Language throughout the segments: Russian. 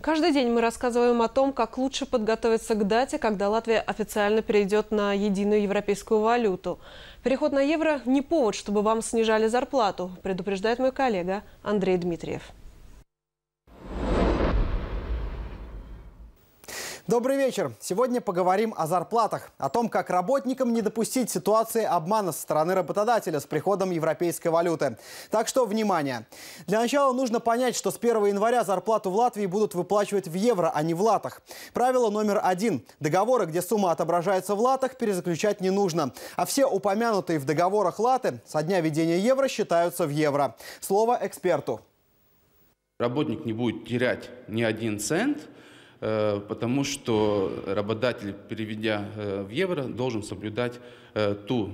Каждый день мы рассказываем о том, как лучше подготовиться к дате, когда Латвия официально перейдет на единую европейскую валюту. Переход на евро – не повод, чтобы вам снижали зарплату, предупреждает мой коллега Андрей Дмитриев. Добрый вечер. Сегодня поговорим о зарплатах, о том, как работникам не допустить ситуации обмана со стороны работодателя с приходом европейской валюты. Так что, внимание! Для начала нужно понять, что с 1 января зарплату в Латвии будут выплачивать в евро, а не в латах. Правило номер один. Договоры, где сумма отображается в латах, перезаключать не нужно. А все упомянутые в договорах латы со дня введения евро считаются в евро. Слово эксперту. Работник не будет терять ни один цент – Э, потому что работодатель, переведя э, в евро, должен соблюдать э, ту,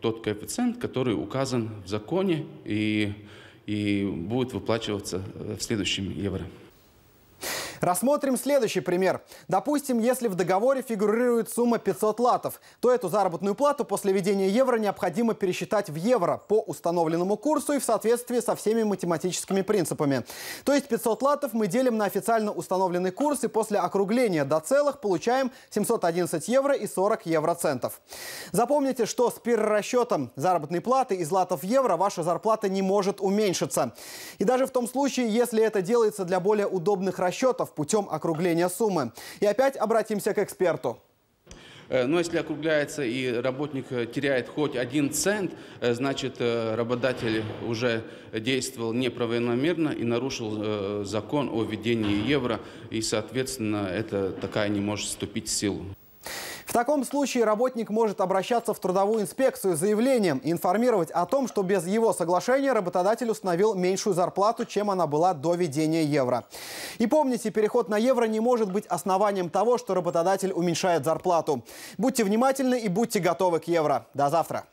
тот коэффициент, который указан в законе и, и будет выплачиваться в следующем евро. Рассмотрим следующий пример. Допустим, если в договоре фигурирует сумма 500 латов, то эту заработную плату после введения евро необходимо пересчитать в евро по установленному курсу и в соответствии со всеми математическими принципами. То есть 500 латов мы делим на официально установленный курс и после округления до целых получаем 711 евро и 40 евроцентов. Запомните, что с перерасчетом заработной платы из латов в евро ваша зарплата не может уменьшиться. И даже в том случае, если это делается для более удобных расчетов, путем округления суммы. И опять обратимся к эксперту. Э, Но ну, а если округляется и работник э, теряет хоть один цент, э, значит работодатель уже действовал неправомерно и нарушил закон о введении евро. И, соответственно, это такая не может вступить в силу. В таком случае работник может обращаться в трудовую инспекцию с заявлением и информировать о том, что без его соглашения работодатель установил меньшую зарплату, чем она была до введения евро. И помните, переход на евро не может быть основанием того, что работодатель уменьшает зарплату. Будьте внимательны и будьте готовы к евро. До завтра.